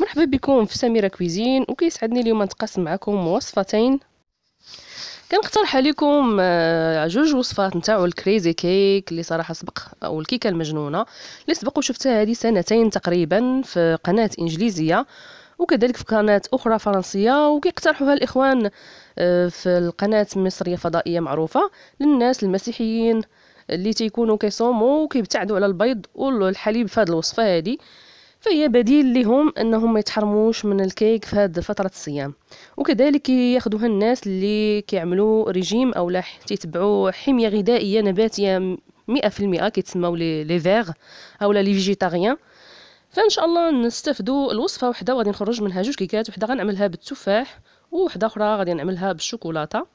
مرحبا بكم في سميرة كويزين وكيسعدني اليوم نتقاسم معكم وصفتين كنقترح عليكم آه، جوج وصفات نتاعو الكريزي كيك اللي صراحه سبق او الكيكه المجنونه اللي سبق وشفتها هذه سنتين تقريبا في قناه انجليزيه وكذلك في قناة أخرى فرنسية وكيقترحوها الإخوان آه، في القناة المصرية فضائية معروفة للناس المسيحيين اللي تيكونوا كيصوموا وكيبتعدوا على البيض والحليب في هذه الوصفة هذه فهي بديل لهم انهم ما يتحرموش من الكيك في هذه فتره الصيام وكذلك ياخذوها الناس اللي كيعملوا ريجيم او لا تيتبعوا حميه غذائيه نباتيه 100% كيتسموا لي فيغ اولا لي فيجيتاريان فان شاء الله نستفدوا الوصفه وحده وغادي نخرج منها جوج كيكات وحده غنعملها بالتفاح وحده اخرى غادي نعملها بالشوكولاته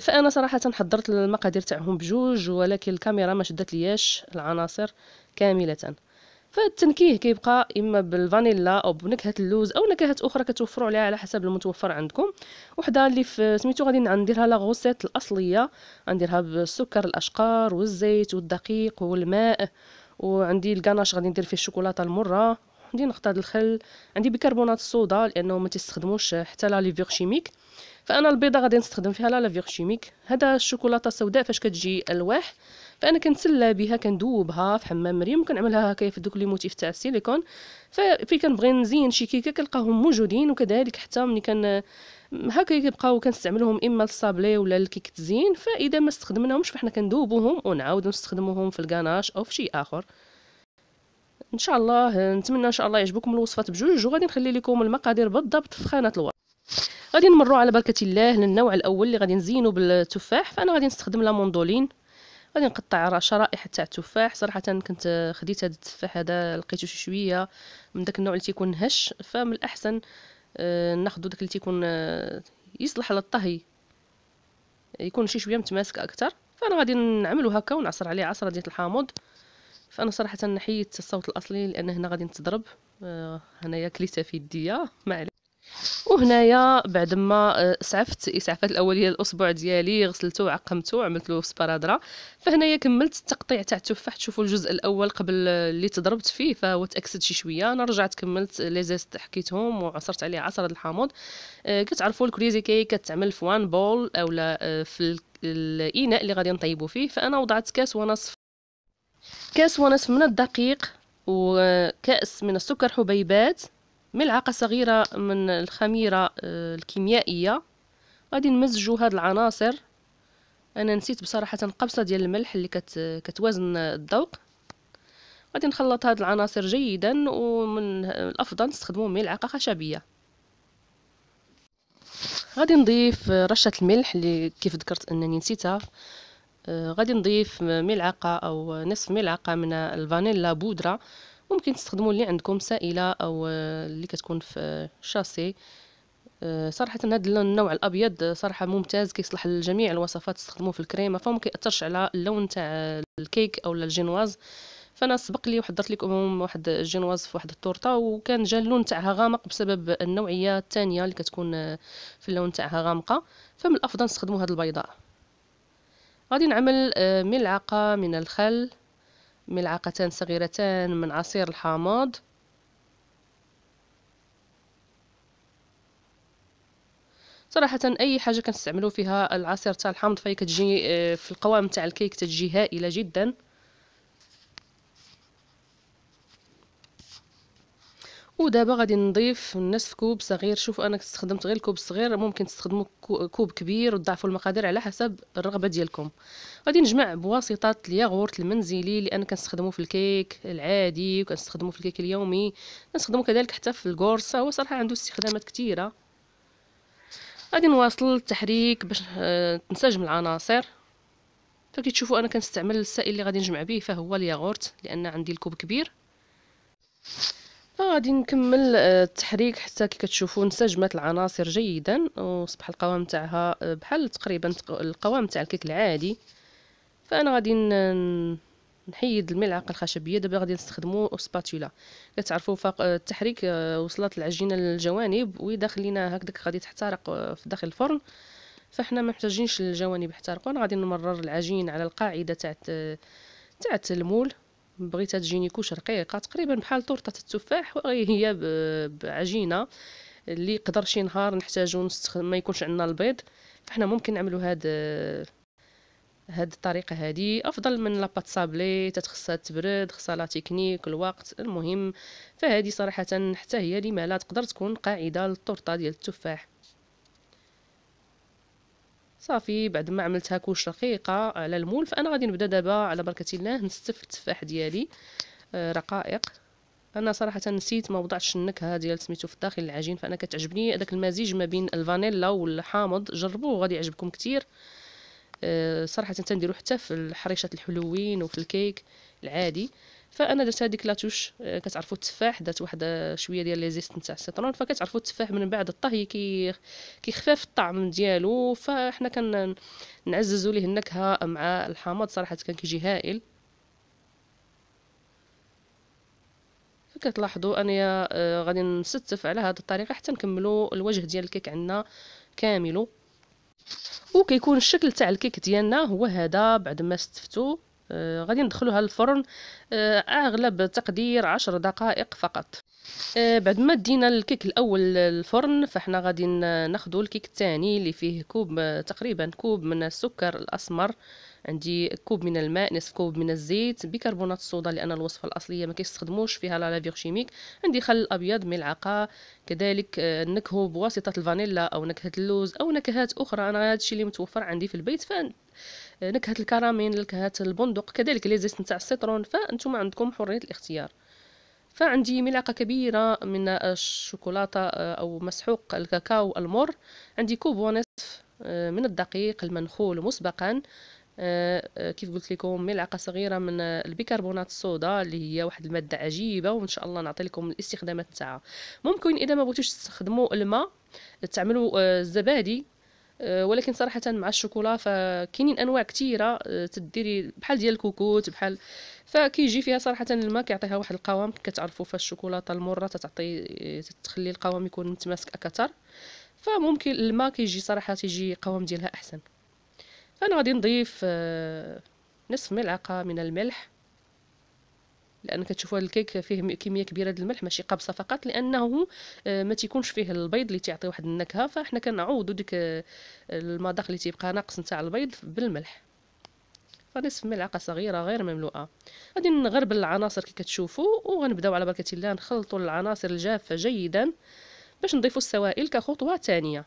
فانا صراحه حضرت المقادير تاعهم بجوج ولكن الكاميرا ما شدت لياش العناصر كامله فالتنكيه كيبقى اما بالفانيلا او بنكهه اللوز او نكهات اخرى كتوفروا عليها على حسب المتوفر عندكم وحده اللي سميتو غادي نديرها لا غوسيت الاصليه غنديرها بالسكر الاشقار والزيت والدقيق والماء وعندي الكاناش غادي ندير فيه الشوكولاته المره عندي نقطه الخل عندي بيكربونات الصودا لانه ما تستخدموش حتى لا ليفيغ شيميك فانا البيضه غادي نستخدم فيها لا ليفيغ شيميك هذا الشوكولاته السوداء فاش كتجي الواح فانا كنتسلى بها كندوبها في حمام مريم كنعملها هكايا في دوك لي موتيف تاع السيليكون ففي كنبغي نزين شي كيكه كنلقاهم موجودين وكذلك حتى ملي كان هكا كيبقاو كنستعملهم اما للصابلي ولا الكيك تزين فاذا ما استخدمناهمش فاحنا كندوبوهم ونعاودو نستخدموهم في الكاناش او في شي اخر ان شاء الله نتمنى ان شاء الله يعجبكم الوصفات بجوج وغادي نخلي لكم المقادير بالضبط في خانه الوصف غادي نمروا على بركه الله للنوع الاول اللي غادي نزينو بالتفاح فانا غادي نستخدم لا موندولين غادي نقطع شرائح تاع التفاح صراحه كنت خديت هذا التفاح هذا لقيته شي شويه من داك النوع اللي تيكون هش فمن الاحسن آه، ناخذ داك اللي تيكون آه، يصلح للطهي يكون شي شويه متماسك اكثر فانا غادي نعملو هكا ونعصر عليه عصره ديال الحامض فانا صراحه حيدت الصوت الاصلي لان هنا غادي نتضرب آه، هنايا كليتها في يديا معليش وهنايا بعد ما اسعفت آه، الاسعافات الاوليه الاسبوع ديالي غسلته وعقمته وعملت له سبارادرا فهنايا كملت التقطيع تاع التفاح تشوفوا الجزء الاول قبل آه، اللي تضربت فيه فهو تاكسد شي شويه انا رجعت كملت لي زيست حكيتهم وعصرت عليه عصر الحامض آه، كتعرفوا الكريزي كي كتعمل في وان بول اولا في الاناء اللي غادي نطيبو فيه فانا وضعت كاس ونصف كاس ونصف من الدقيق وكأس من السكر حبيبات ملعقة صغيرة من الخميرة آه، الكيميائية غادي نمزجو هاد العناصر انا نسيت بصراحة قبصة ديال الملح اللي كت كتوازن الذوق غادي نخلط هاد العناصر جيدا ومن الافضل نستخدمو ملعقة خشبية غادي نضيف رشة الملح اللي كيف ذكرت انني نسيتها آه، غادي نضيف ملعقة او نصف ملعقة من الفانيلا بودرة ممكن تستخدموا اللي عندكم سائله او آه، اللي كتكون في آه، شاسي آه، صراحه هذا النوع الابيض صراحه ممتاز كيصلح لجميع الوصفات تستخدموه في الكريمه فما كيأثرش على اللون تاع الكيك او الجينواز فانا سبق لي وحضرت لكم واحد الجينواز في واحد التورته وكان جا اللون تاعها غامق بسبب النوعيه الثانيه اللي كتكون في اللون تاعها غامقه فمن الافضل نستخدموا هذه البيضاء غادي نعمل ملعقه من الخل ملعقتان صغيرتان من عصير الحامض صراحة أي حاجة كنستعملو فيها العصير تاع الحامض فهي كتجي آه، في القوام تاع الكيك تجي هائلة جدا ودابا غادي نضيف نصف كوب صغير شوف انا استخدمت غير الكوب الصغير ممكن تستخدموا كوب كبير وتضاعفوا المقادير على حسب الرغبه ديالكم غادي نجمع بواسطه الياغورت المنزلي لان كنستخدمه في الكيك العادي وكنستخدمه في الكيك اليومي كنستخدمه كذلك حتى في الكورسه هو صراحه عنده استخدامات كثيره غادي نواصل التحريك باش تنسجم آه، العناصر فكي تشوفوا انا كنستعمل السائل اللي غادي نجمع به فهو الياغورت لان عندي الكوب كبير غادي نكمل آه، التحريك حتى كي كتشوفوا انسجمت العناصر جيدا وصبح القوام تاعها آه، بحال تقريبا القوام تاع الكيك العادي فانا غادي نحيد الملعقه الخشبيه دابا غادي نستخدموا سباتولا كتعرفوا فوق آه، التحريك وصلت العجينه للجوانب واذا خلينا هكداك غادي تحترق في داخل الفرن فاحنا ما محتاجينش الجوانب يحترقوا غادي نمرر العجين على القاعده تاع تاع المول بغيتها تجيني كوش رقيقه تقريبا بحال طورطه التفاح هي بعجينه اللي يقدر شي نهار نحتاجو نستخدم ما يكونش عندنا البيض فحنا ممكن نعملو هاد هاد الطريقه هادي افضل من لاباط صابلي تتخصها تبرد خصها لا تكنيك الوقت المهم فهادي صراحه حتى هي لما لا تقدر تكون قاعده للطرطه ديال التفاح صافي بعد ما عملت هاكوش رقيقه على المول فانا غادي نبدا دابا على بركه الله نستف التفاح ديالي آه رقائق انا صراحه نسيت ما وضعتش النكهه ديال سميتو في الداخل العجين فانا كتعجبني هذاك المزيج ما بين الفانيلا والحامض جربوه غادي يعجبكم كتير آه صراحه تنديرو حتى في الحريشات الحلوين وفي الكيك العادي فانا درت هذيك لاتوش آه، كتعرفوا التفاح درت واحد آه، شويه ديال لي زيست نتاع السيترون فكتعرفوا التفاح من بعد الطهي كي كيخفف الطعم ديالو فاحنا كنعززوا ليه النكهه مع الحامض صراحه كان كيجي هائل كتلاحظوا انايا آه، غادي نستف على هذه الطريقه حتى نكملوا الوجه ديال الكيك عندنا كامل وكيكون الشكل تاع الكيك ديالنا هو هذا بعد ما استفتو آه غادي ندخلوها الفرن آه اغلب تقدير عشر دقائق فقط آه بعد ما دينا الكيك الاول للفرن فاحنا غادي ناخذ الكيك الثاني اللي فيه كوب آه، تقريبا كوب من السكر الاسمر عندي كوب من الماء نصف كوب من الزيت بيكربونات الصودا لان الوصفه الاصليه ما كيستخدموش فيها لا لافيغ شيميك عندي خل ابيض ملعقه كذلك آه، نكهه بواسطه الفانيلا او نكهه اللوز او نكهات اخرى انا هذا الشيء اللي متوفر عندي في البيت فان آه، نكهه الكراميل نكهه البندق كذلك لي زيت نتاع السيترون فانتم عندكم حريه الاختيار فعندي ملعقه كبيره من الشوكولاته آه، او مسحوق الكاكاو المر عندي كوب ونصف من الدقيق المنخول مسبقا آه، آه، كيف قلت لكم ملعقه صغيره من البيكربونات الصودا اللي هي واحد الماده عجيبه وان شاء الله نعطي لكم الاستخدامات تاعها ممكن اذا ما بغيتوش تستخدموا الماء تعملوا الزبادي آه، ولكن صراحه مع الشوكولا فكاينين انواع كثيره تديري بحال ديال الكوكوت بحال فكيجي فيها صراحه الماء كيعطيها واحد القوام كتعرفوا فالشوكولاته المره تتعطي تخلي القوام يكون متماسك اكثر فممكن الماء كيجي صراحه تيجي قوام ديالها احسن انا غادي نضيف آه، نصف ملعقه من الملح لان كتشوفوا الكيك فيه كميه كبيره ديال الملح ماشي قابصه فقط لانه آه، ما تيكونش فيه البيض اللي تيعطي واحد النكهه فاحنا كنعوضوا ديك آه، المذاق اللي تيبقى ناقص نتاع البيض بالملح فنصف ملعقه صغيره غير مملوءه غادي نغربل العناصر كي كتشوفوا وغنبداو على بركه الله نخلطوا العناصر الجافه جيدا باش نضيفوا السوائل كخطوه ثانيه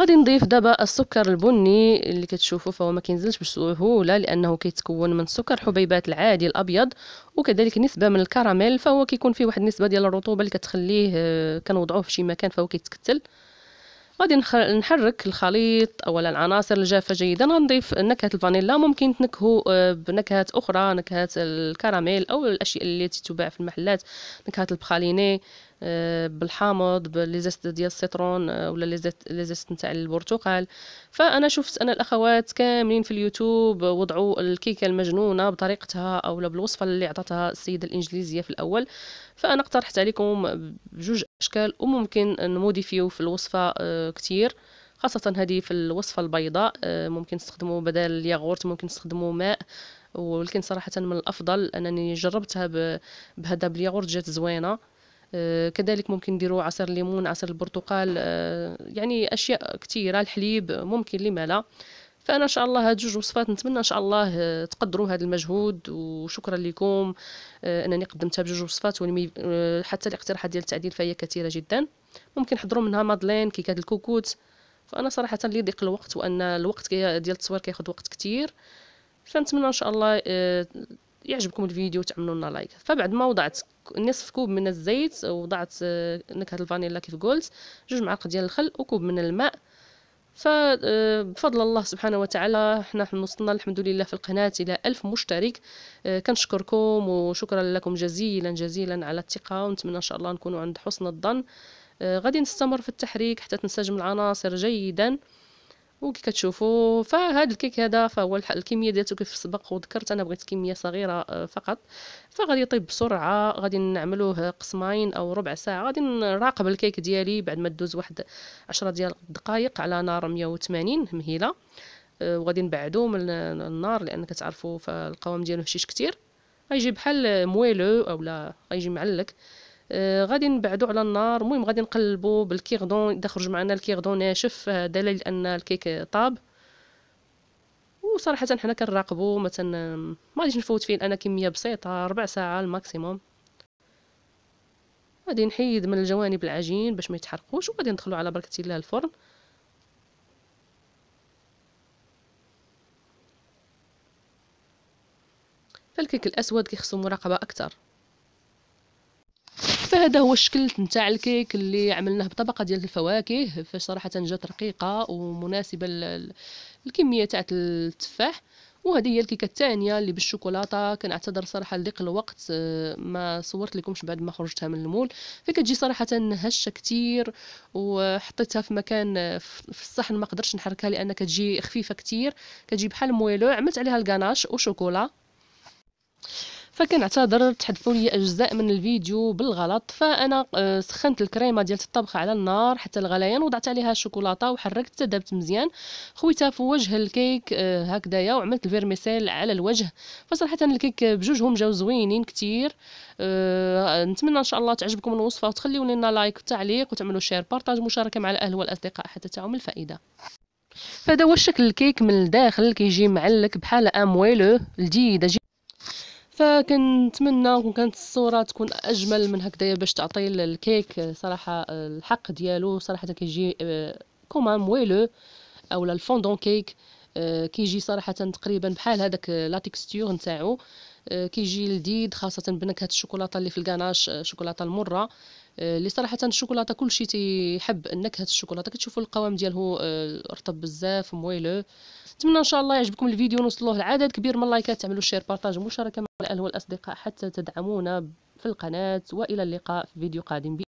غادي نضيف دابا السكر البني اللي كتشوفوا فهو ما كينزلش بسهوله لانه كيتكون من سكر حبيبات العادي الابيض وكذلك نسبه من الكراميل فهو كيكون فيه واحد النسبه ديال الرطوبه اللي كتخليه آه، كنوضعوه في شي مكان فهو كيتكتل غادي نحرك الخليط اولا العناصر الجافه جيدا غنضيف نكهه الفانيلا ممكن تنكهو آه، بنكهات اخرى نكهه الكراميل او الاشياء اللي تتباع في المحلات نكهه البخاليني آه، بالحامض بالليزيست ديال السيترون آه، ولا ليزيست نتاع البرتقال فانا شفت انا الاخوات كاملين في اليوتيوب وضعوا الكيكه المجنونه بطريقتها او بالوصفه اللي عطاتها السيده الانجليزيه في الاول فانا اقترحت عليكم بجوج أشكال وممكن نموديفيو في الوصفة آه، كتير خاصة هذه في الوصفة البيضاء آه، ممكن تستخدموا بدل الياغورت ممكن تستخدموا ماء ولكن صراحة من الأفضل أنني جربتها بهذا بالياغورت جات زوينة آه، كذلك ممكن ديروا عصير الليمون عصير البرتقال يعني أشياء كتيرة الحليب ممكن لما لا فانا ان شاء الله هاد جوج وصفات نتمنى ان شاء الله آه، تقدروا هذا المجهود وشكرا لكم آه، انني قدمتها بجوج وصفات آه، حتى الاقتراحات ديال التعديل فهي كثيره جدا ممكن حضروا منها مادلين كيكات الكوكوت فانا صراحه اللي ضيق الوقت وان الوقت ديال التصوير كياخذ وقت كثير فنتمنى ان شاء الله يعجبكم الفيديو وتعملوا لنا لايك فبعد ما وضعت نصف كوب من الزيت وضعت نكهه الفانيلا كيف قلت جوج معالق ديال الخل وكوب من الماء فبفضل آه، الله سبحانه وتعالى حنا وصلنا الحمد لله في القناة إلى ألف مشترك آه، كنشكركم وشكرا لكم جزيلا جزيلا على الثقة ونتمنى إن شاء الله نكونوا عند حسن الظن آه، غادي نستمر في التحريك حتى تنسجم العناصر جيدا وكي كتشوفوا فهاد الكيك هذا فهو الكميه ديالته كيف سبق وذكرت انا بغيت كميه صغيره آه، فقط فغادي يطيب بسرعه غادي نعملوه قسمين او ربع ساعه غادي نراقب الكيك ديالي بعد ما دوز واحد عشرة ديال الدقائق على نار 180 مهيله آه، وغادي نبعدو من النار لان كتعرفوا فالقوام ديالو هشيش كتير غيجي بحال مويلو اولا غيجي معلك آه غادي نبعدو على النار المهم غادي نقلبو بالكيغدون اذا خرج معنا الكيغدون ناشف آه، دليل ان الكيك طاب وصراحه حنا كنراقبو مثلا ما غاديش نفوت فيه انا كميه بسيطه ربع ساعه الماكسيموم غادي نحيد من الجوانب العجين باش ما يتحرقوش وغادي ندخلو على بركه الله الفرن فالكيك الاسود كيخصو مراقبه اكثر هذا هو الشكل نتاع الكيك اللي عملناه بطبقه ديال الفواكه فصراحه جات رقيقه ومناسبه للكميه تاع التفاح وهذه هي الكيكه الثانيه اللي بالشوكولاته كنعتذر صراحه لضيق الوقت آه، ما صورت لكمش بعد ما خرجتها من المول فكتجي صراحه هشه كتير وحطيتها في مكان آه، في الصحن ما قدرتش نحركها لان كتجي خفيفه كتير كتجي بحال مويلو عملت عليها الكناش وشوكولا فكنعتذر تحذفوا لي اجزاء من الفيديو بالغلط فانا آه، سخنت الكريمه ديال الطبخ على النار حتى الغليان وضعت عليها الشوكولاته وحركت دابت مزيان خويتها في وجه الكيك آه، هكذايا وعملت الفيرميسيل على الوجه فصراحه الكيك بجوجهم جاو زوينين كتير آه، نتمنى ان شاء الله تعجبكم الوصفه وتخليو لنا لايك وتعليق وتعملوا شير بارطاج مشاركه مع الاهل والاصدقاء حتى تعم الفائده فهذا هو الشكل الكيك من الداخل كيجي معلك بحال امويلو لذيذ فكنتمنى وكانت كانت الصوره تكون اجمل من هكذايا باش تعطي الكيك آه، صراحه آه، الحق ديالو صراحه كيجي كوما مويلو اولا الفوندون كيك آه، كيجي صراحه تقريبا بحال هذاك لا تيكستور نتاعو آه، كيجي لذيذ خاصه بنكهه الشوكولاته اللي في الكناش الشوكولاتة آه، المره آه، اللي صراحه الشوكولاته كلشي تيحب نكهه الشوكولاته كتشوفوا القوام ديالو رطب بزاف مويلو نتمنى ان شاء الله يعجبكم الفيديو نوصلوه لعدد كبير من اللايكات تعملوا شير بارطاج مشاركه مع الاهل والاصدقاء حتى تدعمونا في القناه والى اللقاء في فيديو قادم